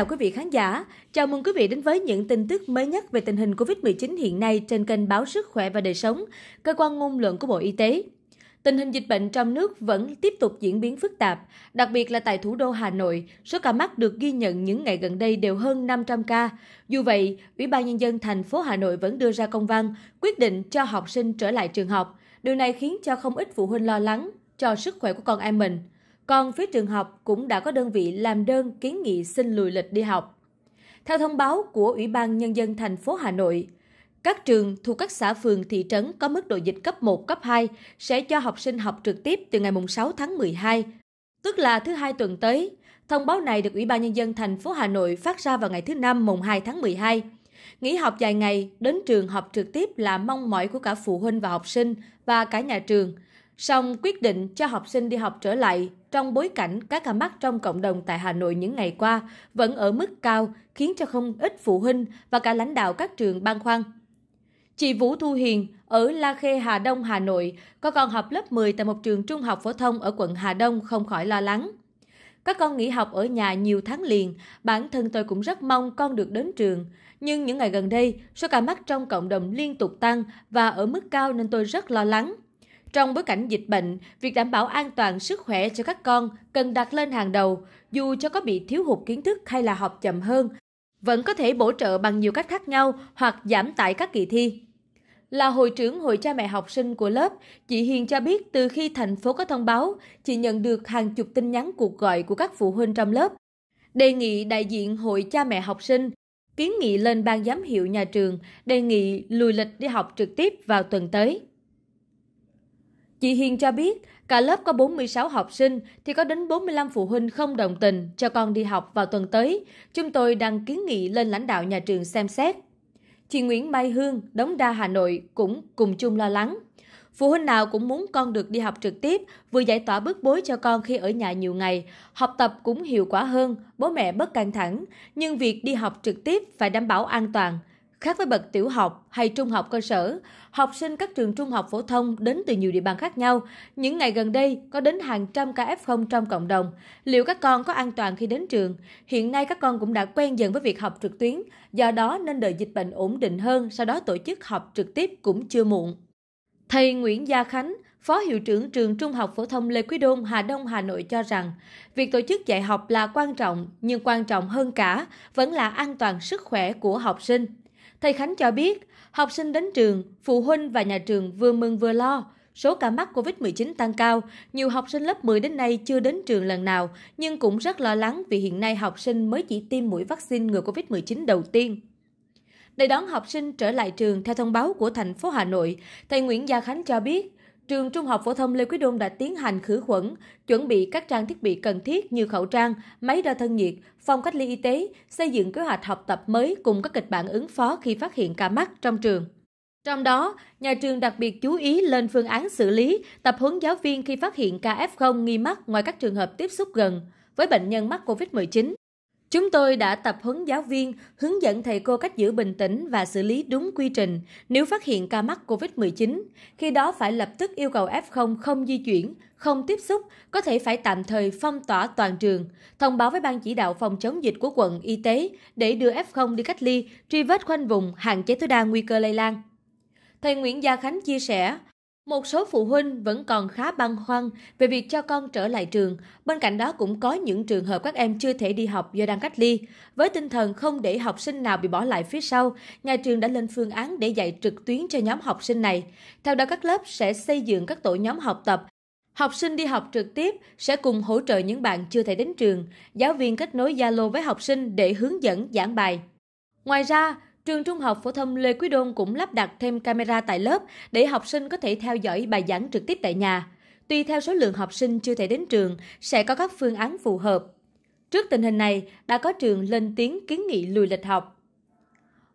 chào quý vị khán giả. Chào mừng quý vị đến với những tin tức mới nhất về tình hình COVID-19 hiện nay trên kênh Báo Sức Khỏe và Đời Sống, cơ quan ngôn luận của Bộ Y tế. Tình hình dịch bệnh trong nước vẫn tiếp tục diễn biến phức tạp, đặc biệt là tại thủ đô Hà Nội, số ca mắc được ghi nhận những ngày gần đây đều hơn 500 ca. Dù vậy, Ủy ban Nhân dân thành phố Hà Nội vẫn đưa ra công văn quyết định cho học sinh trở lại trường học. Điều này khiến cho không ít phụ huynh lo lắng cho sức khỏe của con em mình còn phía trường học cũng đã có đơn vị làm đơn kiến nghị xin lùi lịch đi học. Theo thông báo của Ủy ban Nhân dân thành phố Hà Nội, các trường thuộc các xã phường thị trấn có mức độ dịch cấp 1, cấp 2 sẽ cho học sinh học trực tiếp từ ngày 6 tháng 12, tức là thứ hai tuần tới. Thông báo này được Ủy ban Nhân dân thành phố Hà Nội phát ra vào ngày thứ Năm mùng 2 tháng 12. Nghỉ học dài ngày, đến trường học trực tiếp là mong mỏi của cả phụ huynh và học sinh và cả nhà trường. Song quyết định cho học sinh đi học trở lại trong bối cảnh các ca mắc trong cộng đồng tại Hà Nội những ngày qua vẫn ở mức cao khiến cho không ít phụ huynh và cả lãnh đạo các trường băn khoăn. Chị Vũ Thu Hiền ở La Khê, Hà Đông, Hà Nội có con học lớp 10 tại một trường trung học phổ thông ở quận Hà Đông không khỏi lo lắng. Các con nghỉ học ở nhà nhiều tháng liền, bản thân tôi cũng rất mong con được đến trường. Nhưng những ngày gần đây, số ca mắc trong cộng đồng liên tục tăng và ở mức cao nên tôi rất lo lắng trong bối cảnh dịch bệnh việc đảm bảo an toàn sức khỏe cho các con cần đặt lên hàng đầu dù cho có bị thiếu hụt kiến thức hay là học chậm hơn vẫn có thể bổ trợ bằng nhiều cách khác nhau hoặc giảm tải các kỳ thi là hội trưởng hội cha mẹ học sinh của lớp, chị Hiền cho biết từ khi thành phố có thông báo, chị nhận được hàng chục tin nhắn cuộc gọi của các phụ huynh trong lớp. Đề nghị đại diện hội cha mẹ học sinh kiến nghị lên ban giám hiệu nhà trường, đề nghị lùi lịch đi học trực tiếp vào tuần tới. Chị Hiền cho biết, cả lớp có 46 học sinh thì có đến 45 phụ huynh không đồng tình cho con đi học vào tuần tới. Chúng tôi đang kiến nghị lên lãnh đạo nhà trường xem xét. Chị Nguyễn Mai Hương, Đống Đa, Hà Nội cũng cùng chung lo lắng. Phụ huynh nào cũng muốn con được đi học trực tiếp, vừa giải tỏa bức bối cho con khi ở nhà nhiều ngày, học tập cũng hiệu quả hơn, bố mẹ bất căng thẳng, nhưng việc đi học trực tiếp phải đảm bảo an toàn, Khác với bậc tiểu học hay trung học cơ sở, học sinh các trường trung học phổ thông đến từ nhiều địa bàn khác nhau. Những ngày gần đây có đến hàng trăm ca F0 trong cộng đồng. Liệu các con có an toàn khi đến trường? Hiện nay các con cũng đã quen dần với việc học trực tuyến, do đó nên đợi dịch bệnh ổn định hơn, sau đó tổ chức học trực tiếp cũng chưa muộn. Thầy Nguyễn Gia Khánh, Phó Hiệu trưởng Trường Trung học Phổ thông Lê Quý Đôn, Hà Đông, Hà Nội cho rằng, việc tổ chức dạy học là quan trọng, nhưng quan trọng hơn cả vẫn là an toàn sức khỏe của học sinh. Thầy Khánh cho biết, học sinh đến trường, phụ huynh và nhà trường vừa mừng vừa lo. Số ca mắc COVID-19 tăng cao, nhiều học sinh lớp 10 đến nay chưa đến trường lần nào, nhưng cũng rất lo lắng vì hiện nay học sinh mới chỉ tiêm mũi vaccine ngừa COVID-19 đầu tiên. Để đón học sinh trở lại trường theo thông báo của thành phố Hà Nội, thầy Nguyễn Gia Khánh cho biết, trường trung học phổ thông Lê Quý Đôn đã tiến hành khử khuẩn, chuẩn bị các trang thiết bị cần thiết như khẩu trang, máy đo thân nhiệt, phòng cách ly y tế, xây dựng kế hoạch học tập mới cùng các kịch bản ứng phó khi phát hiện ca mắc trong trường. Trong đó, nhà trường đặc biệt chú ý lên phương án xử lý, tập huấn giáo viên khi phát hiện ca F0 nghi mắc ngoài các trường hợp tiếp xúc gần với bệnh nhân mắc COVID-19. Chúng tôi đã tập huấn giáo viên, hướng dẫn thầy cô cách giữ bình tĩnh và xử lý đúng quy trình nếu phát hiện ca mắc COVID-19. Khi đó phải lập tức yêu cầu F0 không di chuyển, không tiếp xúc, có thể phải tạm thời phong tỏa toàn trường, thông báo với ban chỉ đạo phòng chống dịch của quận y tế để đưa F0 đi cách ly, truy vết khoanh vùng, hạn chế tối đa nguy cơ lây lan. Thầy Nguyễn Gia Khánh chia sẻ, một số phụ huynh vẫn còn khá băn khoăn về việc cho con trở lại trường, bên cạnh đó cũng có những trường hợp các em chưa thể đi học do đang cách ly. Với tinh thần không để học sinh nào bị bỏ lại phía sau, nhà trường đã lên phương án để dạy trực tuyến cho nhóm học sinh này. Theo đó các lớp sẽ xây dựng các tổ nhóm học tập Học sinh đi học trực tiếp sẽ cùng hỗ trợ những bạn chưa thể đến trường, giáo viên kết nối Zalo với học sinh để hướng dẫn giảng bài. Ngoài ra, Trường Trung học phổ thông Lê Quý Đôn cũng lắp đặt thêm camera tại lớp để học sinh có thể theo dõi bài giảng trực tiếp tại nhà. Tùy theo số lượng học sinh chưa thể đến trường, sẽ có các phương án phù hợp. Trước tình hình này, đã có trường lên tiếng kiến nghị lùi lịch học.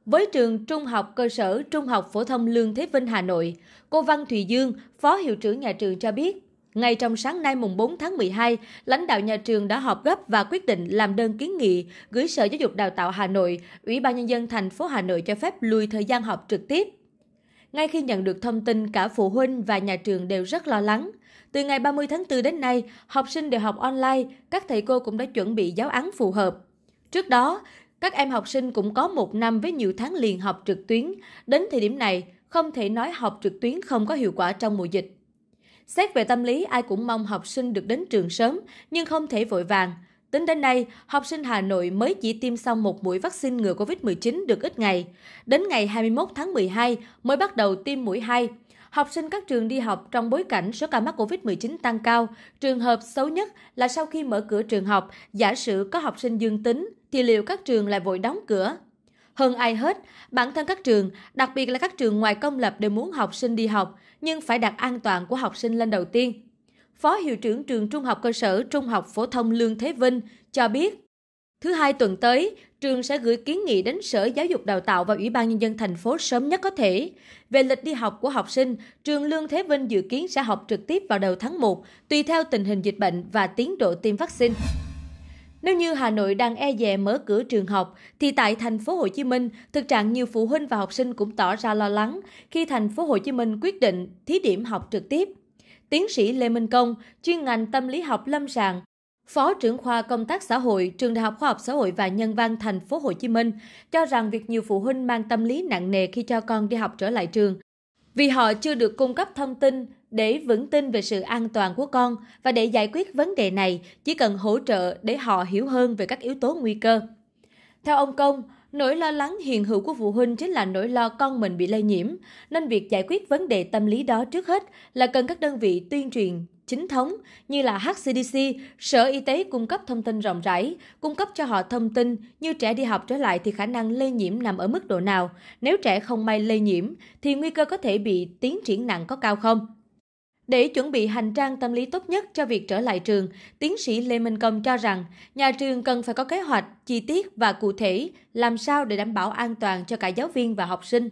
Với trường Trung học cơ sở Trung học phổ thông Lương Thế Vinh Hà Nội, cô Văn Thùy Dương, Phó hiệu trưởng nhà trường cho biết, ngay trong sáng nay mùng 4 tháng 12, lãnh đạo nhà trường đã họp gấp và quyết định làm đơn kiến nghị gửi Sở Giáo dục Đào tạo Hà Nội, Ủy ban nhân dân thành phố Hà Nội cho phép lùi thời gian học trực tiếp. Ngay khi nhận được thông tin, cả phụ huynh và nhà trường đều rất lo lắng. Từ ngày 30 tháng 4 đến nay, học sinh đều học online, các thầy cô cũng đã chuẩn bị giáo án phù hợp. Trước đó, các em học sinh cũng có một năm với nhiều tháng liền học trực tuyến. Đến thời điểm này, không thể nói học trực tuyến không có hiệu quả trong mùa dịch. Xét về tâm lý, ai cũng mong học sinh được đến trường sớm, nhưng không thể vội vàng. Tính đến nay, học sinh Hà Nội mới chỉ tiêm xong một mũi vaccine ngừa COVID-19 được ít ngày. Đến ngày 21 tháng 12 mới bắt đầu tiêm mũi 2. Học sinh các trường đi học trong bối cảnh số ca mắc COVID-19 tăng cao. Trường hợp xấu nhất là sau khi mở cửa trường học, giả sử có học sinh dương tính, thì liệu các trường lại vội đóng cửa? hơn ai hết bản thân các trường đặc biệt là các trường ngoài công lập đều muốn học sinh đi học nhưng phải đặt an toàn của học sinh lên đầu tiên phó hiệu trưởng trường trung học cơ sở trung học phổ thông lương thế vinh cho biết thứ hai tuần tới trường sẽ gửi kiến nghị đến sở giáo dục đào tạo và ủy ban nhân dân thành phố sớm nhất có thể về lịch đi học của học sinh trường lương thế vinh dự kiến sẽ học trực tiếp vào đầu tháng 1 tùy theo tình hình dịch bệnh và tiến độ tiêm vaccine nếu như Hà Nội đang e dè mở cửa trường học, thì tại thành phố Hồ Chí Minh, thực trạng nhiều phụ huynh và học sinh cũng tỏ ra lo lắng khi thành phố Hồ Chí Minh quyết định thí điểm học trực tiếp. Tiến sĩ Lê Minh Công, chuyên ngành tâm lý học lâm sàng, Phó trưởng khoa công tác xã hội, Trường Đại học Khoa học Xã hội và Nhân văn Thành phố Hồ Chí Minh cho rằng việc nhiều phụ huynh mang tâm lý nặng nề khi cho con đi học trở lại trường vì họ chưa được cung cấp thông tin để vững tin về sự an toàn của con và để giải quyết vấn đề này chỉ cần hỗ trợ để họ hiểu hơn về các yếu tố nguy cơ. Theo ông Công, nỗi lo lắng hiện hữu của phụ huynh chính là nỗi lo con mình bị lây nhiễm, nên việc giải quyết vấn đề tâm lý đó trước hết là cần các đơn vị tuyên truyền chính thống như là HCDC, Sở Y tế cung cấp thông tin rộng rãi, cung cấp cho họ thông tin như trẻ đi học trở lại thì khả năng lây nhiễm nằm ở mức độ nào, nếu trẻ không may lây nhiễm thì nguy cơ có thể bị tiến triển nặng có cao không. Để chuẩn bị hành trang tâm lý tốt nhất cho việc trở lại trường, tiến sĩ Lê Minh Công cho rằng nhà trường cần phải có kế hoạch chi tiết và cụ thể làm sao để đảm bảo an toàn cho cả giáo viên và học sinh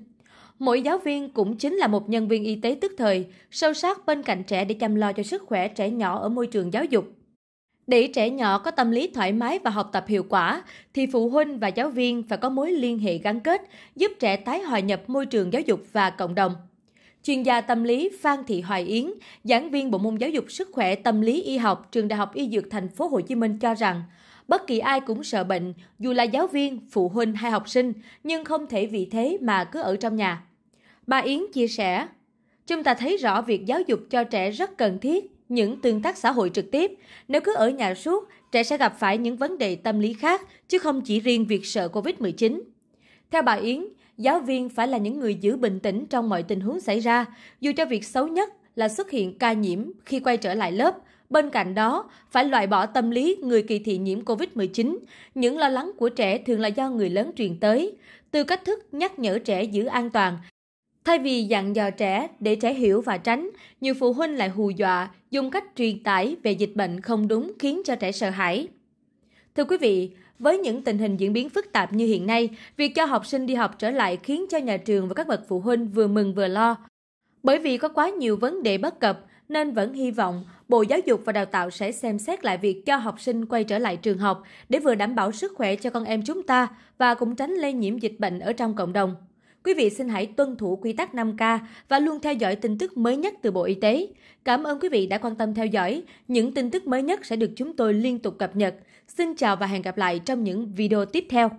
mỗi giáo viên cũng chính là một nhân viên y tế tức thời, sâu sát bên cạnh trẻ để chăm lo cho sức khỏe trẻ nhỏ ở môi trường giáo dục. Để trẻ nhỏ có tâm lý thoải mái và học tập hiệu quả, thì phụ huynh và giáo viên phải có mối liên hệ gắn kết, giúp trẻ tái hòa nhập môi trường giáo dục và cộng đồng. Chuyên gia tâm lý Phan Thị Hoài Yến, giảng viên Bộ môn Giáo dục Sức khỏe Tâm lý Y học, Trường Đại học Y Dược Thành phố Hồ Chí Minh cho rằng, bất kỳ ai cũng sợ bệnh dù là giáo viên phụ huynh hay học sinh nhưng không thể vì thế mà cứ ở trong nhà bà yến chia sẻ chúng ta thấy rõ việc giáo dục cho trẻ rất cần thiết những tương tác xã hội trực tiếp nếu cứ ở nhà suốt trẻ sẽ gặp phải những vấn đề tâm lý khác chứ không chỉ riêng việc sợ covid 19 theo bà yến giáo viên phải là những người giữ bình tĩnh trong mọi tình huống xảy ra dù cho việc xấu nhất là xuất hiện ca nhiễm khi quay trở lại lớp bên cạnh đó phải loại bỏ tâm lý người kỳ thị nhiễm covid 19 những lo lắng của trẻ thường là do người lớn truyền tới từ cách thức nhắc nhở trẻ giữ an toàn Thay vì dặn dò trẻ để trẻ hiểu và tránh, nhiều phụ huynh lại hù dọa, dùng cách truyền tải về dịch bệnh không đúng khiến cho trẻ sợ hãi. Thưa quý vị, với những tình hình diễn biến phức tạp như hiện nay, việc cho học sinh đi học trở lại khiến cho nhà trường và các bậc phụ huynh vừa mừng vừa lo. Bởi vì có quá nhiều vấn đề bất cập, nên vẫn hy vọng Bộ Giáo dục và Đào tạo sẽ xem xét lại việc cho học sinh quay trở lại trường học để vừa đảm bảo sức khỏe cho con em chúng ta và cũng tránh lây nhiễm dịch bệnh ở trong cộng đồng. Quý vị xin hãy tuân thủ quy tắc 5K và luôn theo dõi tin tức mới nhất từ Bộ Y tế. Cảm ơn quý vị đã quan tâm theo dõi. Những tin tức mới nhất sẽ được chúng tôi liên tục cập nhật. Xin chào và hẹn gặp lại trong những video tiếp theo.